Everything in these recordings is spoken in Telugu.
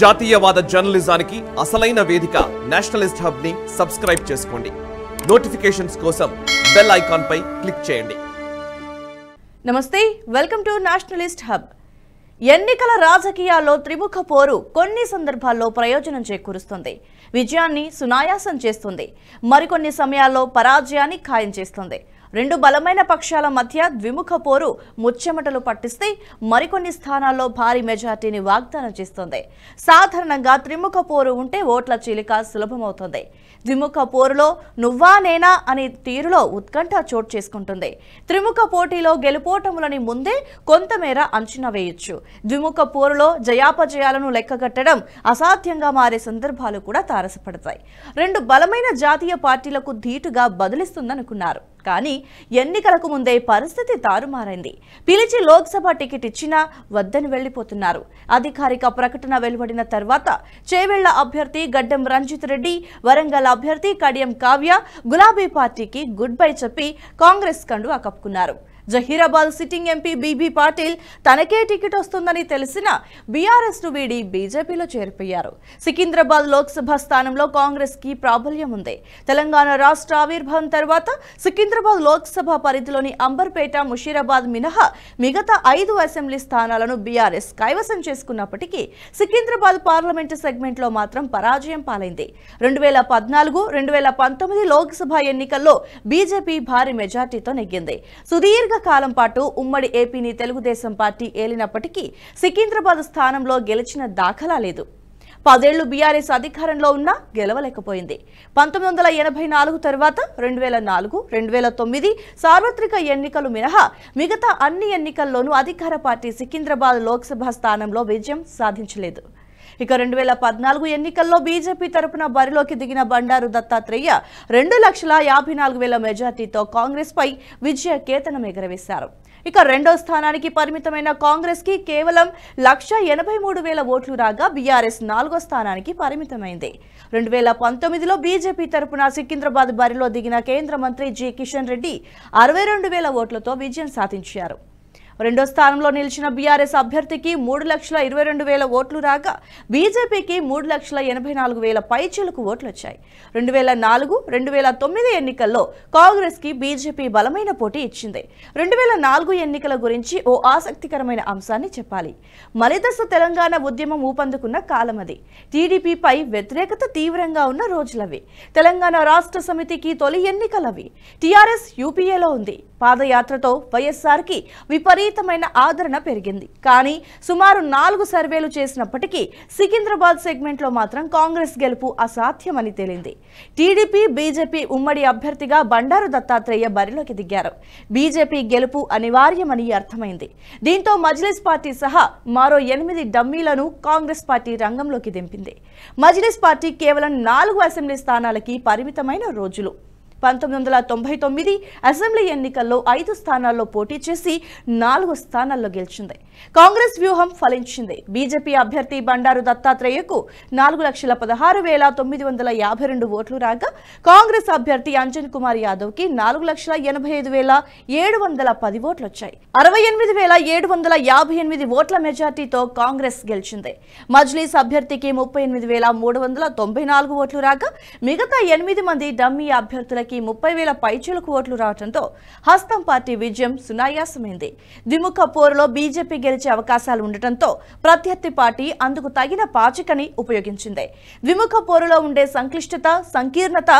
జాతీయవాద జర్నలిజానికి అసలైన వేదిక నేషనలిస్ట్ హబ్ ని సబ్స్క్రైబ్ చేసుకోండి నోటిఫికేషన్స్ కోసం బెల్ ఐకాన్ పై క్లిక్ చేయండి నమస్తే వెల్కమ్ టు నేషనలిస్ట్ హబ్ ఎన్నికల రాజకీయాల్లో త్రిముఖ పోరు కొన్ని సందర్భాల్లో ప్రయోజనం చేకూరుస్తుంది విజయాన్ని సునాయాసం చేస్తుంది మరికొన్ని సమయాల్లో పరాజయాన్ని ఖాయం చేస్తుంది రెండు బలమైన పక్షాల మధ్య ద్విముఖ పోరు ముచ్చెమటలు పట్టిస్తే మరికొన్ని స్థానాల్లో భారీ మెజార్టీని వాగ్దానం చేస్తోంది సాధారణంగా త్రిముఖ పోరు ఉంటే ఓట్ల చీలిక సులభమవుతుంది ద్విముఖ పోరులో నువ్వా నేనా అనే తీరులో ఉత్కంఠ చోటు చేసుకుంటుంది త్రిముఖ పోటీలో గెలుపోటములని ముందే కొంతమేర అంచనా వేయొచ్చు ద్విముఖ పోరులో జయాపజయాలను లెక్కగట్టడం అసాధ్యంగా మారే సందర్భాలు కూడా తారసపడతాయి రెండు బలమైన జాతీయ పార్టీలకు ధీటుగా బదిలిస్తుందనుకున్నారు కానీ ఎన్నికలకు ముందే పరిస్థితి తారుమారైంది పిలిచి లోక్సభ టికెట్ ఇచ్చినా వద్దని వెళ్లిపోతున్నారు అధికారిక ప్రకటన వెలువడిన తర్వాత చేవెళ్ల అభ్యర్థి గడ్డం రంజిత్ రెడ్డి వరంగల్ అభ్యర్థి కడియం కావ్య గులాబీ పార్టీకి గుడ్ బై చెప్పి కాంగ్రెస్ కండువా కప్పుకున్నారు జహీరాబాద్ సిట్టింగ్ ఎంపీ బీబీ పాటిల్ తనకే టికెట్ వస్తుందని తెలిసిన బీఆర్ఎస్ ను వీడి బీజేపీలో చేరిపోయారు సికింద్రాబాద్ లోక్సభ స్థానంలో కాంగ్రెస్ కి ప్రాబల్యం ఉంది తెలంగాణ రాష్ట్ర ఆవిర్భావం తర్వాత సికింద్రాబాద్ లోక్సభ పరిధిలోని అంబర్పేట ముషీరాబాద్ మినహా మిగతా ఐదు అసెంబ్లీ స్థానాలను బీఆర్ఎస్ కైవసం చేసుకున్నప్పటికీ సికింద్రాబాద్ పార్లమెంటు లో మాత్రం పరాజయం పాలైంది రెండు వేల పద్నాలుగు రెండు వేల పంతొమ్మిది లోక్సభ ఎన్నికల్లో బీజేపీ భారీ మెజార్టీతో నెగ్గింది సుదీర్ఘ కాలం పాటు ఉమ్మడి ఏపీని తెలుగుదేశం పార్టీ ఏలినప్పటికీ సికింద్రాబాద్ స్థానంలో గెలిచిన దాఖలా లేదు పదేళ్లు బీఆర్ఎస్ అధికారంలో ఉన్నా గెలవలేకపోయింది పంతొమ్మిది వందల ఎనభై నాలుగు తర్వాత రెండు వేల నాలుగు రెండు వేల తొమ్మిది సార్వత్రిక ఎన్నికలు మినహా మిగతా అన్ని ఎన్నికల్లోనూ అధికార పార్టీ సికింద్రాబాద్ లోక్సభ స్థానంలో విజయం సాధించలేదు ఇక రెండు వేల పద్నాలుగు ఎన్నికల్లో బీజేపీ తరపున బరిలోకి దిగిన బండారు దత్తాత్రేయ రెండు లక్షల యాభై నాలుగు వేల మెజార్టీతో కాంగ్రెస్ పై విజయ కేతనం ఎగరవేశారు ఇక రెండో స్థానానికి పరిమితమైన కాంగ్రెస్ కి కేవలం లక్ష ఎనభై మూడు వేల ఓట్లు రాగా బీఆర్ఎస్ నాలుగో స్థానానికి పరిమితమైంది రెండు వేల పంతొమ్మిదిలో బీజేపీ తరపున సికింద్రాబాద్ బరిలో దిగిన కేంద్ర మంత్రి జి కిషన్ రెడ్డి అరవై రెండు వేల ఓట్లతో విజయం సాధించారు రెండో స్థానంలో నిలిచిన బీఆర్ఎస్ అభ్యర్థికి మూడు లక్షల ఇరవై రెండు వేల ఓట్లు రాగా బీజేపీకి మూడు లక్షల ఎనభై నాలుగు వేల పైచీలకు ఓట్లు వచ్చాయి రెండు వేల నాలుగు రెండు వేల తొమ్మిది ఎన్నికల్లో కాంగ్రెస్కి బీజేపీ బలమైన పోటీ ఇచ్చింది రెండు వేల నాలుగు ఎన్నికల గురించి ఓ ఆసక్తికరమైన అంశాన్ని చెప్పాలి మలిదశ తెలంగాణ ఉద్యమం ఊపందుకున్న కాలం అది టీడీపీపై వ్యతిరేకత తీవ్రంగా ఉన్న రోజులవి తెలంగాణ రాష్ట్ర సమితికి తొలి ఎన్నికలవి టీఆర్ఎస్ యూపీఏలో ఉంది పాదయాత్రతో వైఎస్సార్కి విపరీతమైన ఆదరణ పెరిగింది కానీ సుమారు నాలుగు సర్వేలు చేసినప్పటికీ సికింద్రాబాద్ సెగ్మెంట్లో మాత్రం కాంగ్రెస్ గెలుపు అసాధ్యమని తేలింది టీడీపీ బీజేపీ ఉమ్మడి అభ్యర్థిగా బండారు దత్తాత్రేయ బరిలోకి దిగారు బీజేపీ గెలుపు అనివార్యమని అర్థమైంది దీంతో మజ్లిస్ పార్టీ సహా మరో ఎనిమిది డమ్మీలను కాంగ్రెస్ పార్టీ రంగంలోకి దింపింది మజ్లిస్ పార్టీ కేవలం నాలుగు అసెంబ్లీ స్థానాలకి పరిమితమైన రోజులు పంతొమ్మిది వందల తొంభై తొమ్మిది అసెంబ్లీ ఎన్నికల్లో ఐదు స్థానాల్లో పోటీ చేసి నాలుగు స్థానాల్లో గెలిచింది కాంగ్రెస్ వ్యూహం ఫలించింది బీజేపీ అభ్యర్థి బండారు దత్తాత్రేయకు నాలుగు లక్షల పదహారు వేల తొమ్మిది వందల యాభై రెండు ఓట్లు రాగా కాంగ్రెస్ అభ్యర్థి అంజన్ కుమార్ యాదవ్ కి నాలుగు లక్షల ఎనభై ఐదు వేల ఏడు వందల పది ఓట్లు వచ్చాయి అరవై ఎనిమిది వేల ఏడు వందల యాభై ఎనిమిది ఓట్ల మెజార్టీతో కాంగ్రెస్ గెలిచింది మజ్లీస్ అభ్యర్థికి ముప్పై ఎనిమిది వేల మూడు వందల తొంభై నాలుగు ఓట్లు రాగా మిగతా ఎనిమిది మంది డమ్మీ అభ్యర్థులకి పార్టీకి ముప్పై వేల పైచులకు ఓట్లు రావడంతో హస్తం పార్టీ విజయం సునాయాసమైంది ద్విముఖ పోరులో బీజేపీ గెలిచే అవకాశాలు ఉండటంతో ప్రత్యర్థి పార్టీ అందుకు తగిన పాచికని ఉపయోగించింది ద్విముఖ పోరులో ఉండే సంక్లిష్టత సంకీర్ణత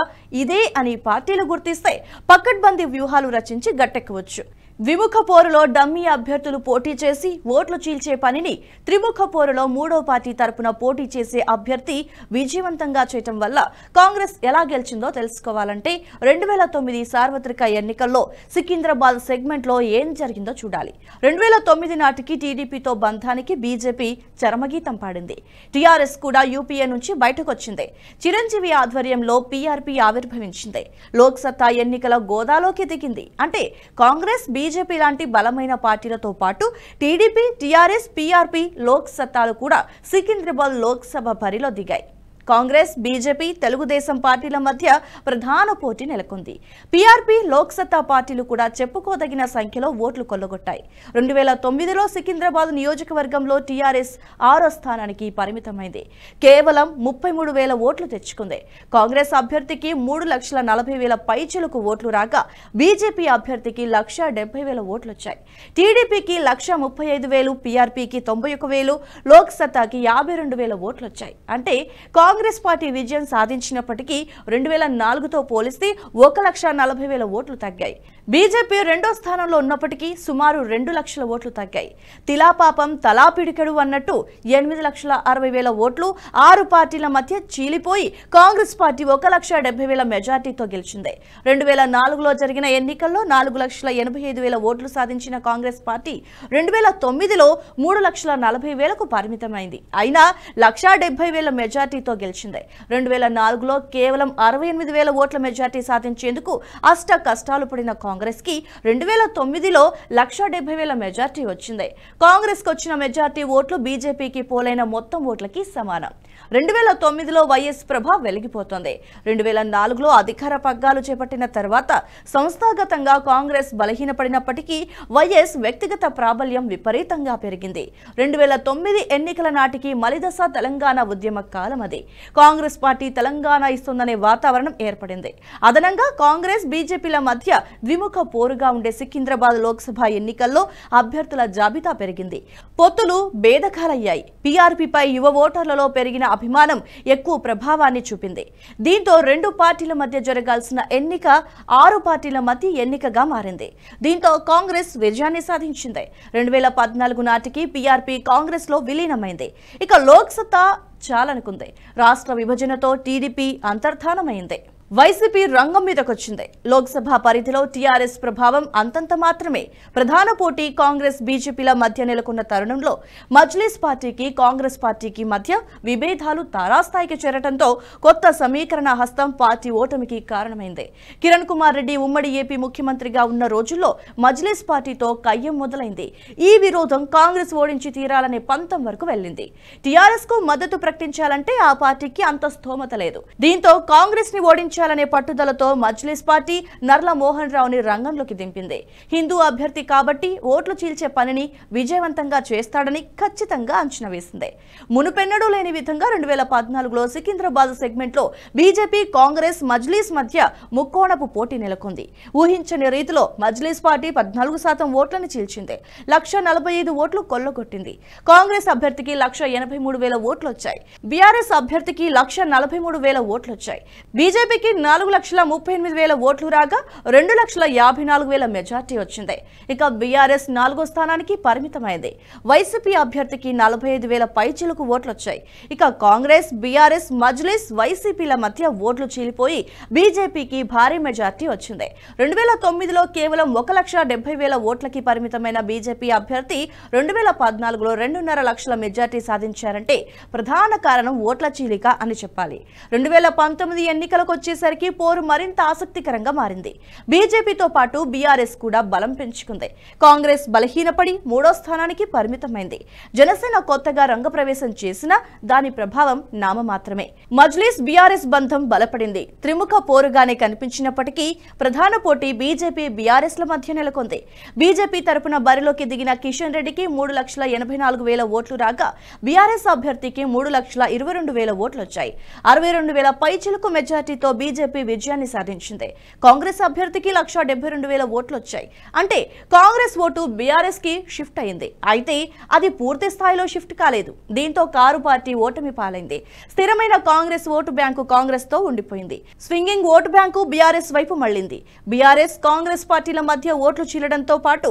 ఇదే అని పార్టీలు గుర్తిస్తే పకడ్బందీ వ్యూహాలు రచించి గట్టెక్కవచ్చు ద్విముఖ పోరులో డమ్మీ అభ్యర్థులు పోటీ చేసి ఓట్లు చీల్చే పనిని త్రిముఖ పోరులో మూడో పార్టీ తరపున పోటీ చేసే అభ్యర్థి విజయవంతంగా చేయటం వల్ల కాంగ్రెస్ ఎలా గెలిచిందో తెలుసుకోవాలంటే రెండు వేల తొమ్మిది సార్వత్రిక ఎన్నికల్లో సికింద్రాబాద్ సెగ్మెంట్ లో ఏం జరిగిందో చూడాలి రెండు వేల తొమ్మిది నాటికి టీడీపీతో బంధానికి బీజేపీ చరమగీతం పాడింది టీఆర్ఎస్ కూడా యూపీఏ నుంచి బయటకొచ్చింది చిరంజీవి ఆధ్వర్యంలో పీఆర్పీ ఆవిర్భవించింది లోక్సత్తా ఎన్నికల గోదాలోకి దిగింది అంటే కాంగ్రెస్ బీ బీజేపీ లాంటి బలమైన పార్టీలతో పాటు టీడీపీ టీఆర్ఎస్ పీఆర్పీ లోక్ సత్తాలు కూడా సికింద్రాబాద్ లోక్సభ పరిలో దిగాయి కాంగ్రెస్ బీజేపీ తెలుగుదేశం పార్టీల మధ్య ప్రధాన పోటీ నెలకొంది పీఆర్పీ లోక్సత్తా పార్టీలు కూడా చెప్పుకోదగిన సంఖ్యలో ఓట్లు కొల్లగొట్టాయి రెండు వేల తొమ్మిదిలో సికింద్రాబాద్ నియోజకవర్గంలో టీఆర్ఎస్ ఆరో స్థానానికి పరిమితమైంది కేవలం ముప్పై మూడు వేల ఓట్లు తెచ్చుకుంది కాంగ్రెస్ అభ్యర్థికి మూడు లక్షల నలభై వేల పైచలకు ఓట్లు రాగా బీజేపీ అభ్యర్థికి లక్ష డెబ్బై వేల ఓట్లు వచ్చాయి టీడీపీకి లక్ష ముప్పై ఐదు వేలు పీఆర్పీకి తొంభై ఒక వేలు లోక్సత్తాకి యాభై రెండు వేల ఓట్లు వచ్చాయి అంటే కాంగ్రెస్ కాంగ్రెస్ పార్టీ విజయం సాధించినప్పటికీ రెండు వేల నాలుగుతో పోలిస్తే ఒక లక్ష నలభై వేల ఓట్లు తగ్గాయి బీజేపీ రెండో స్థానంలో ఉన్నప్పటికీ సుమారు రెండు లక్షల ఓట్లు తగ్గాయి తిలాపాపం తలాపిడికడు అన్నట్టు ఎనిమిది లక్షల అరవై వేల ఓట్లు ఆరు పార్టీల మధ్య చీలిపోయి కాంగ్రెస్ పార్టీ ఒక లక్ష డెబ్బై వేల మెజార్టీతో గెలిచింది రెండు వేల నాలుగులో జరిగిన ఎన్నికల్లో నాలుగు లక్షల ఎనభై ఐదు వేల ఓట్లు సాధించిన కాంగ్రెస్ పార్టీ రెండు వేల తొమ్మిదిలో మూడు లక్షల నలభై వేలకు పరిమితమైంది అయినా లక్షా డెబ్బై వేల మెజార్టీతో గెలిచింది రెండు వేల నాలుగులో కేవలం అరవై ఎనిమిది వేల ఓట్ల మెజార్టీ సాధించేందుకు అష్ట కష్టాలు పడిన కాంగ్రెస్ కి రెండు వేల తొమ్మిదిలో లక్ష డెబ్బై వేల మెజార్టీ వచ్చింది కు వచ్చిన మెజార్టీ ఓట్లు బీజేపీకి పోలైన మొత్తం ఓట్లకి సమానం రెండు వేల తొమ్మిదిలో వైఎస్ ప్రభ వెలిగిపోతుంది రెండు వేల నాలుగులో అధికార పగ్గాలు చేపట్టిన తర్వాత సంస్థాగతంగా కాంగ్రెస్ బలహీనపడినప్పటికీ వైఎస్ వ్యక్తిగత ప్రాబల్యం విపరీతంగా పెరిగింది రెండు వేల తొమ్మిది ఎన్నికల నాటికి మలిదశ తెలంగాణ ఉద్యమ కాలం అది కాంగ్రెస్ పార్టీ తెలంగాణ ఇస్తుందనే వాతావరణం ఏర్పడింది అదనంగా కాంగ్రెస్ బీజేపీల మధ్య ద్విముఖ పోరుగా ఉండే సికింద్రాబాద్ లోక్సభ ఎన్నికల్లో అభ్యర్థుల జాబితా పెరిగింది పొత్తులు భేదకాలయ్యాయి పీఆర్పీపై యువ ఓటర్లలో పెరిగిన అభిమానం ఎక్కువ ప్రభావాన్ని చూపింది దీంతో రెండు పార్టీల మధ్య జరగాల్సిన ఎన్నిక ఆరు పార్టీల మధ్య ఎన్నికగా మారింది దీంతో కాంగ్రెస్ విజయాన్ని సాధించింది రెండు వేల పద్నాలుగు నాటికి పీఆర్పీ కాంగ్రెస్లో విలీనమైంది ఇక లోక్సత్తా చాలనుకుంది రాష్ట్ర విభజనతో టీడీపీ అంతర్ధానమైంది వైసీపీ రంగం మీదకొచ్చింది లోక్సభ పరిధిలో టీఆర్ఎస్ ప్రభావం అంతంత మాత్రమే ప్రధాన పోటీ కాంగ్రెస్ బీజేపీల మధ్య నెలకొన్న తరుణంలో మజ్లీస్ పార్టీకి కాంగ్రెస్ పార్టీకి మధ్య విభేదాలు తారాస్థాయికి చేరటంతో కొత్త సమీకరణ హస్తం పార్టీ ఓటమికి కారణమైంది కిరణ్ కుమార్ రెడ్డి ఉమ్మడి ఏపీ ముఖ్యమంత్రిగా ఉన్న రోజుల్లో మజ్లీస్ పార్టీతో కయ్యం మొదలైంది ఈ విరోధం కాంగ్రెస్ ఓడించి తీరాలనే పంతం వరకు వెళ్లింది టీఆర్ఎస్ కు మద్దతు ప్రకటించాలంటే ఆ పార్టీకి అంత స్థోమత లేదు దీంతో కాంగ్రెస్ ని ఓడించి గెలిపించాలనే పట్టుదలతో మజ్లిస్ పార్టీ నర్ల మోహన్ రావుని రంగంలోకి దింపింది హిందూ అభ్యర్థి కాబట్టి ఓట్లు చీల్చే పనిని విజయవంతంగా చేస్తాడని ఖచ్చితంగా అంచనా వేసింది మునుపెన్నడూ లేని విధంగా రెండు వేల పద్నాలుగులో సికింద్రాబాద్ సెగ్మెంట్లో బీజేపీ కాంగ్రెస్ మజ్లీస్ మధ్య ముక్కోణపు పోటీ నెలకొంది ఊహించని రీతిలో మజ్లీస్ పార్టీ పద్నాలుగు శాతం ఓట్లను చీల్చింది లక్ష నలభై ఐదు ఓట్లు కొల్లగొట్టింది కాంగ్రెస్ అభ్యర్థికి లక్ష ఎనభై మూడు వేల ఓట్లు వచ్చాయి బీఆర్ఎస్ అభ్యర్థికి లక్ష నలభై మూడు వేల ఓట్లు వచ్చాయి బీజేపీకి ఇప్పటికీ నాలుగు లక్షల ముప్పై ఎనిమిది వేల ఓట్లు రాగా రెండు లక్షల యాభై నాలుగు వేల మెజార్టీ వచ్చింది ఇక బీఆర్ఎస్ నాలుగో స్థానానికి పరిమితమైంది వైసీపీ అభ్యర్థికి నలభై ఐదు వేల ఓట్లు వచ్చాయి ఇక కాంగ్రెస్ బీఆర్ఎస్ మజ్లిస్ వైసీపీల మధ్య ఓట్లు చీలిపోయి బీజేపీకి భారీ మెజార్టీ వచ్చింది రెండు వేల తొమ్మిదిలో కేవలం ఒక లక్ష డెబ్బై వేల ఓట్లకి పరిమితమైన బీజేపీ అభ్యర్థి రెండు వేల పద్నాలుగులో రెండున్నర లక్షల మెజార్టీ సాధించారంటే ప్రధాన కారణం ఓట్ల చీలిక అని చెప్పాలి రెండు వేల పంతొమ్మిది ఎన్నికలకు వచ్చే వచ్చేసరికి పోరు మరింత ఆసక్తికరంగా మారింది బీజేపీతో పాటు బీఆర్ఎస్ కూడా బలం పెంచుకుంది కాంగ్రెస్ బలహీనపడి మూడో స్థానానికి పరిమితమైంది జనసేన కొత్తగా రంగప్రవేశం చేసినా దాని ప్రభావం నామమాత్రమే మజ్లీస్ బీఆర్ఎస్ బంధం బలపడింది త్రిముఖ పోరుగానే కనిపించినప్పటికీ ప్రధాన పోటీ బీజేపీ బీఆర్ఎస్ ల మధ్య నెలకొంది బీజేపీ తరఫున బరిలోకి దిగిన కిషన్ రెడ్డికి మూడు లక్షల ఎనభై నాలుగు వేల ఓట్లు రాగా బీఆర్ఎస్ అభ్యర్థికి మూడు లక్షల ఇరవై రెండు వేల ఓట్లు వచ్చాయి అరవై రెండు వేల పైచిలకు మెజార్టీతో బీజేపీ విజయాన్ని సాధించింది కాంగ్రెస్ అభ్యర్థికి లక్ష రెండు వేల ఓట్లు వచ్చాయి అంటే కాంగ్రెస్ ఓటు బీఆర్ఎస్ కి షిఫ్ట్ అయింది అయితే అది పూర్తి స్థాయిలో షిఫ్ట్ కాలేదు దీంతో కారు పార్టీ ఓటమి పాలైంది స్థిరమైన కాంగ్రెస్ ఓటు బ్యాంకు కాంగ్రెస్ తో ఉండిపోయింది స్వింగింగ్ ఓటు బ్యాంకు బీఆర్ఎస్ వైపు మళ్లింది బీఆర్ఎస్ కాంగ్రెస్ పార్టీల మధ్య ఓట్లు చీలడంతో పాటు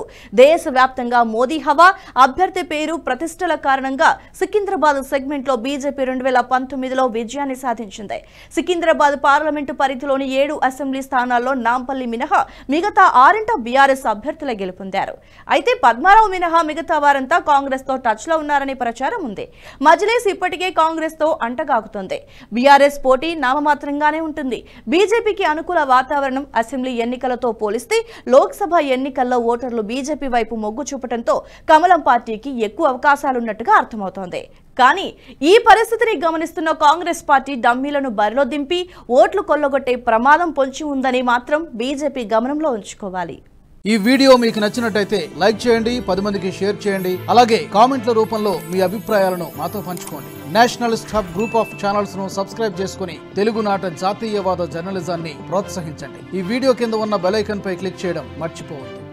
వ్యాప్తంగా మోదీ హవా అభ్యర్థి పేరు ప్రతిష్టల కారణంగా సికింద్రాబాద్ సెగ్మెంట్ లో బీజేపీ రెండు వేల పంతొమ్మిదిలో విజయాన్ని సాధించింది సికింద్రాబాద్ పార్లమెంట్ పార్లమెంట్ పరిధిలోని ఏడు అసెంబ్లీ స్థానాల్లో నాంపల్లి మినహా మిగతా ఆరింట బీఆర్ఎస్ అభ్యర్థుల గెలుపొందారు అయితే పద్మారావు మినహా మిగతా వారంతా కాంగ్రెస్ తో టచ్ లో ఉన్నారనే ప్రచారం ఉంది మజ్లీస్ ఇప్పటికే కాంగ్రెస్ తో అంటగాగుతుంది బీఆర్ఎస్ పోటీ నామమాత్రంగానే ఉంటుంది బీజేపీకి అనుకూల వాతావరణం అసెంబ్లీ ఎన్నికలతో పోలిస్తే లోక్సభ ఎన్నికల్లో ఓటర్లు బీజేపీ వైపు మొగ్గు చూపడంతో కమలం పార్టీకి ఎక్కువ అవకాశాలున్నట్టుగా అర్థమవుతోంది కానీ ఈ పరిస్థితిని గమనిస్తున్న కాంగ్రెస్ పార్టీ డమ్మీలను బరిలో దింపి ఓట్లు కొల్లగొట్టే ప్రమాదం పొంచి ఉందని మాత్రం బీజేపీ గమనంలో ఉంచుకోవాలి ఈ వీడియో మీకు నచ్చినట్టయితే లైక్ చేయండి పది మందికి షేర్ చేయండి అలాగే కామెంట్ల రూపంలో మీ అభిప్రాయాలను మాతో పంచుకోండి nationalist hub group of channels ను సబ్స్క్రైబ్ చేసుకుని తెలుగునాట జాతీయవాద జర్నలిజాన్ని ప్రోత్సహించండి ఈ వీడియో కింద ఉన్న బెలైకన్ పై క్లిక్ చేయడం మర్చిపోవద్దు